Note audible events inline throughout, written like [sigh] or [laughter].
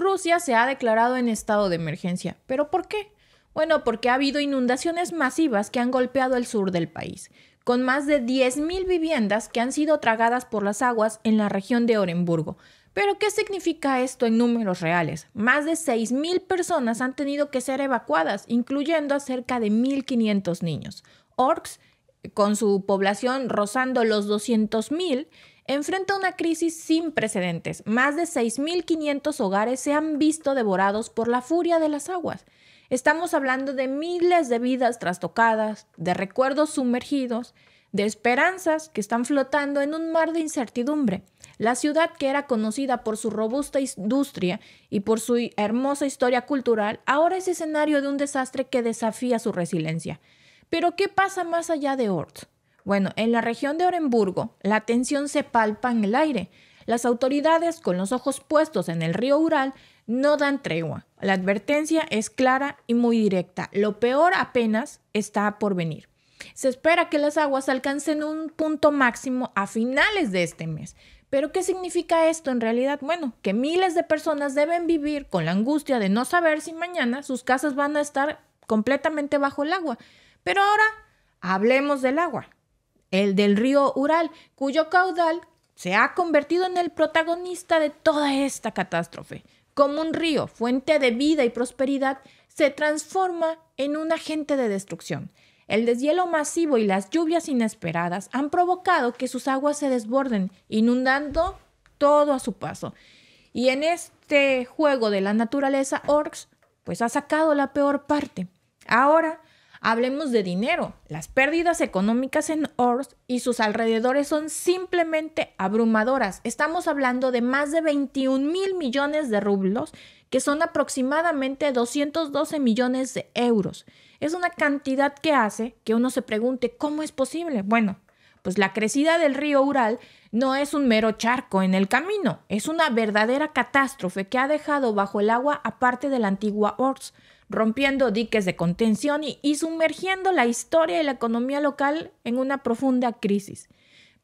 Rusia se ha declarado en estado de emergencia. ¿Pero por qué? Bueno, porque ha habido inundaciones masivas que han golpeado el sur del país, con más de 10.000 viviendas que han sido tragadas por las aguas en la región de Orenburgo. Pero, ¿qué significa esto en números reales? Más de 6.000 personas han tenido que ser evacuadas, incluyendo a cerca de 1.500 niños. Orks, con su población rozando los 200.000, enfrenta una crisis sin precedentes. Más de 6.500 hogares se han visto devorados por la furia de las aguas. Estamos hablando de miles de vidas trastocadas, de recuerdos sumergidos, de esperanzas que están flotando en un mar de incertidumbre. La ciudad que era conocida por su robusta industria y por su hermosa historia cultural, ahora es escenario de un desastre que desafía su resiliencia. Pero ¿qué pasa más allá de Ort? Bueno, en la región de Orenburgo, la tensión se palpa en el aire. Las autoridades, con los ojos puestos en el río Ural, no dan tregua. La advertencia es clara y muy directa. Lo peor apenas está por venir. Se espera que las aguas alcancen un punto máximo a finales de este mes. Pero ¿qué significa esto en realidad? Bueno, que miles de personas deben vivir con la angustia de no saber si mañana sus casas van a estar completamente bajo el agua. Pero ahora hablemos del agua el del río Ural, cuyo caudal se ha convertido en el protagonista de toda esta catástrofe. Como un río, fuente de vida y prosperidad, se transforma en un agente de destrucción. El deshielo masivo y las lluvias inesperadas han provocado que sus aguas se desborden, inundando todo a su paso. Y en este juego de la naturaleza, Orcs pues ha sacado la peor parte. Ahora Hablemos de dinero. Las pérdidas económicas en Ors y sus alrededores son simplemente abrumadoras. Estamos hablando de más de 21 mil millones de rublos, que son aproximadamente 212 millones de euros. Es una cantidad que hace que uno se pregunte, ¿cómo es posible? Bueno, pues la crecida del río Ural no es un mero charco en el camino, es una verdadera catástrofe que ha dejado bajo el agua a parte de la antigua Ors rompiendo diques de contención y, sumergiendo la historia y la economía local en una profunda crisis.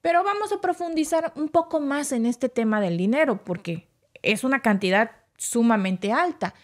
Pero vamos a profundizar un poco más en este tema del dinero, porque es una cantidad sumamente alta.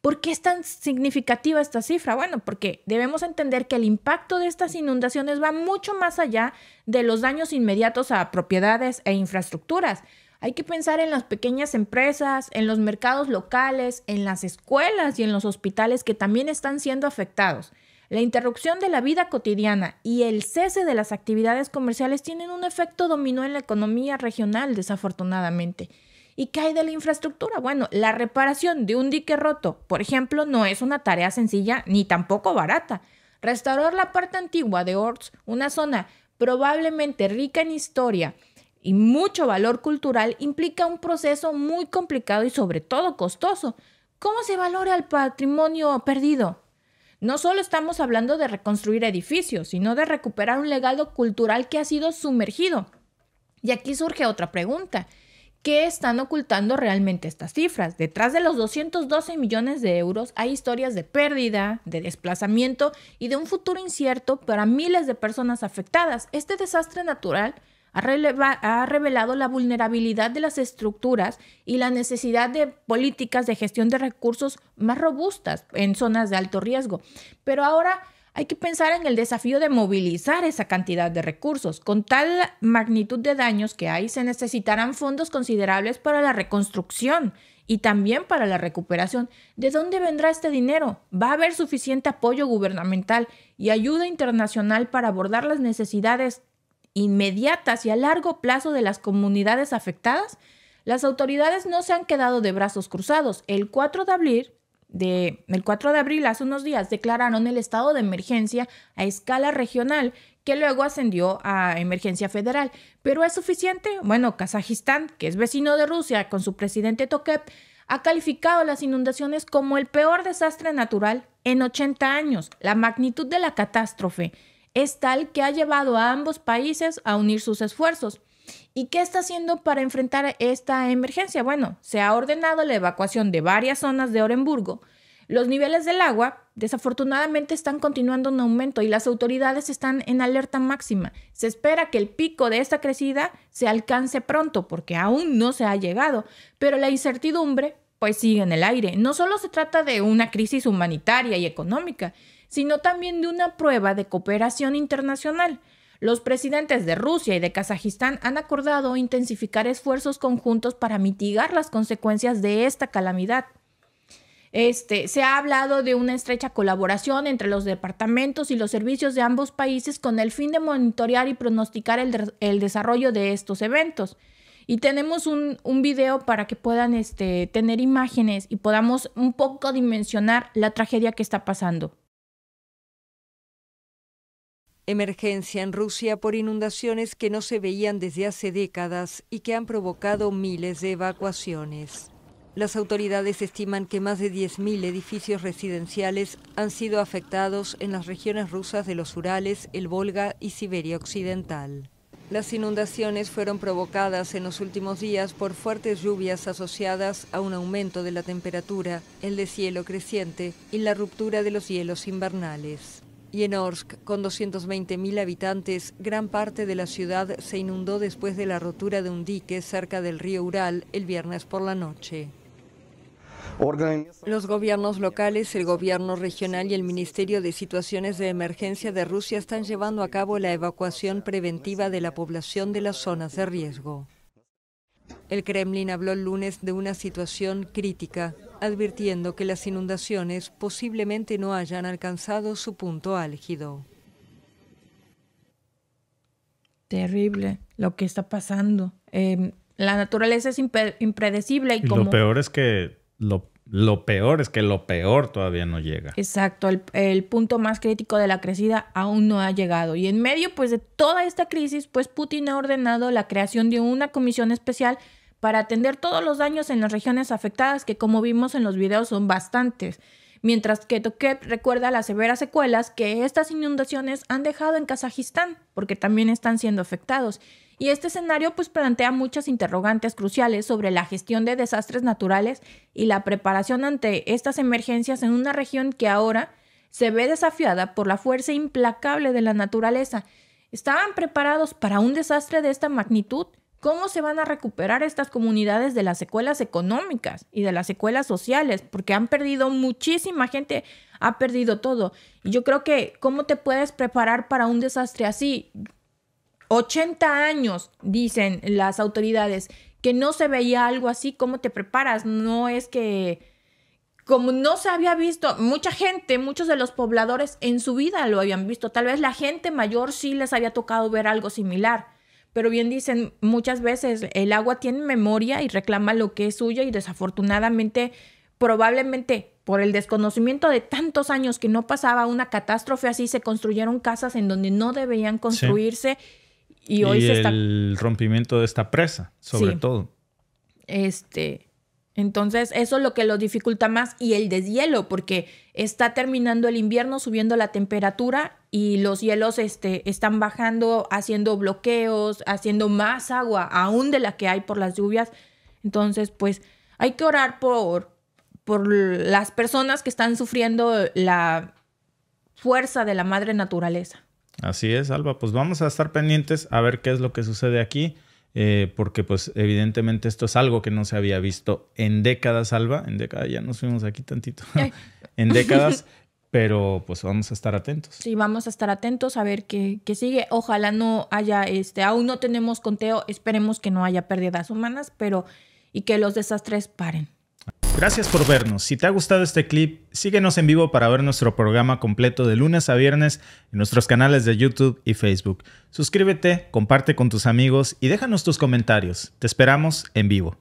¿Por qué es tan significativa esta cifra? Bueno, porque debemos entender que el impacto de estas inundaciones va mucho más allá de los daños inmediatos a propiedades e infraestructuras. Hay que pensar en las pequeñas empresas, en los mercados locales, en las escuelas y en los hospitales que también están siendo afectados. La interrupción de la vida cotidiana y el cese de las actividades comerciales tienen un efecto dominó en la economía regional, desafortunadamente. ¿Y qué hay de la infraestructura? Bueno, la reparación de un dique roto, por ejemplo, no es una tarea sencilla ni tampoco barata. Restaurar la parte antigua de Orts, una zona probablemente rica en historia, y mucho valor cultural implica un proceso muy complicado y sobre todo costoso. ¿Cómo se valora el patrimonio perdido? No solo estamos hablando de reconstruir edificios, sino de recuperar un legado cultural que ha sido sumergido. Y aquí surge otra pregunta. ¿Qué están ocultando realmente estas cifras? Detrás de los 212 millones de euros hay historias de pérdida, de desplazamiento y de un futuro incierto para miles de personas afectadas. Este desastre natural ha, revelado la vulnerabilidad de las estructuras y la necesidad de políticas de gestión de recursos más robustas en zonas de alto riesgo. Pero ahora hay que pensar en el desafío de movilizar esa cantidad de recursos. Con tal magnitud de daños que hay, se necesitarán fondos considerables para la reconstrucción y también para la recuperación. ¿De dónde vendrá este dinero? ¿Va a haber suficiente apoyo gubernamental y ayuda internacional para abordar las necesidades inmediatas y a largo plazo de las comunidades afectadas, las autoridades no se han quedado de brazos cruzados. El 4 de abril, de, el 4 de abril, hace unos días, declararon el estado de emergencia a escala regional, que luego ascendió a emergencia federal. ¿Pero es suficiente? Bueno, Kazajistán, que es vecino de Rusia, con su presidente Tokev, ha calificado las inundaciones como el peor desastre natural en 80 años. La magnitud de la catástrofe es tal que ha llevado a ambos países a unir sus esfuerzos. ¿Y qué está haciendo para enfrentar esta emergencia? Bueno, se ha ordenado la evacuación de varias zonas de Orenburgo. Los niveles del agua, desafortunadamente, están continuando en aumento y las autoridades están en alerta máxima. Se espera que el pico de esta crecida se alcance pronto, porque aún no se ha llegado, pero la incertidumbre pues sigue en el aire. No solo se trata de una crisis humanitaria y económica, sino también de una prueba de cooperación internacional. Los presidentes de Rusia y de Kazajistán han acordado intensificar esfuerzos conjuntos para mitigar las consecuencias de esta calamidad. Este, se ha hablado de una estrecha colaboración entre los departamentos y los servicios de ambos países con el fin de monitorear y pronosticar el, desarrollo de estos eventos. Y tenemos un, video para que puedan este, tener imágenes y podamos un poco dimensionar la tragedia que está pasando. Emergencia en Rusia por inundaciones que no se veían desde hace décadas y que han provocado miles de evacuaciones. Las autoridades estiman que más de 10.000 edificios residenciales han sido afectados en las regiones rusas de los Urales, el Volga y Siberia Occidental. Las inundaciones fueron provocadas en los últimos días por fuertes lluvias asociadas a un aumento de la temperatura, el deshielo creciente y la ruptura de los hielos invernales. Y en Orsk, con 220.000 habitantes, gran parte de la ciudad se inundó después de la rotura de un dique cerca del río Ural el viernes por la noche. Los gobiernos locales, el gobierno regional y el Ministerio de Situaciones de Emergencia de Rusia están llevando a cabo la evacuación preventiva de la población de las zonas de riesgo. El Kremlin habló el lunes de una situación crítica advirtiendo que las inundaciones posiblemente no hayan alcanzado su punto álgido. Terrible lo que está pasando. Em, la naturaleza es impredecible y, Lo peor es que lo, peor es que lo peor todavía no llega. Exacto, el, punto más crítico de la crecida aún no ha llegado. Y en medio pues de toda esta crisis, pues Putin ha ordenado la creación de una comisión especial para atender todos los daños en las regiones afectadas, que como vimos en los videos son bastantes, mientras que toquet recuerda las severas secuelas que estas inundaciones han dejado en Kazajistán, porque también están siendo afectados. Y este escenario pues plantea muchas interrogantes cruciales sobre la gestión de desastres naturales y la preparación ante estas emergencias en una región que ahora se ve desafiada por la fuerza implacable de la naturaleza. ¿Estaban preparados para un desastre de esta magnitud? ¿Cómo se van a recuperar estas comunidades de las secuelas económicas y de las secuelas sociales? Porque han perdido muchísima gente, ha perdido todo. Y yo creo que, ¿cómo te puedes preparar para un desastre así? 80 años, dicen las autoridades, que no se veía algo así, ¿cómo te preparas? No es que, como no se había visto, mucha gente, muchos de los pobladores en su vida lo habían visto, tal vez la gente mayor sí les había tocado ver algo similar pero bien dicen, muchas veces el agua tiene memoria y reclama lo que es suya y desafortunadamente, probablemente por el desconocimiento de tantos años que no pasaba una catástrofe así, se construyeron casas en donde no deberían construirse y hoy se está... El rompimiento de esta presa, sobre todo. Este, entonces, eso es lo que lo dificulta más y el deshielo, porque está terminando el invierno, subiendo la temperatura y los hielos este, están bajando, haciendo bloqueos, haciendo más agua, aún de la que hay por las lluvias. Entonces, pues hay que orar por, por las personas que están sufriendo la fuerza de la madre naturaleza. Así es, Alba. Pues vamos a estar pendientes a ver qué es lo que sucede aquí. Eh, porque pues evidentemente esto es algo que no se había visto en décadas, Alba, en décadas, ya nos fuimos aquí tantito, [laughs] en décadas, pero pues vamos a estar atentos. Sí, vamos a estar atentos a ver qué, sigue. Ojalá no haya, este, aún no tenemos conteo, esperemos que no haya pérdidas humanas, pero y que los desastres paren. Gracias por vernos. Si te ha gustado este clip, síguenos en vivo para ver nuestro programa completo de lunes a viernes en nuestros canales de YouTube y Facebook. Suscríbete, comparte con tus amigos y déjanos tus comentarios. Te esperamos en vivo.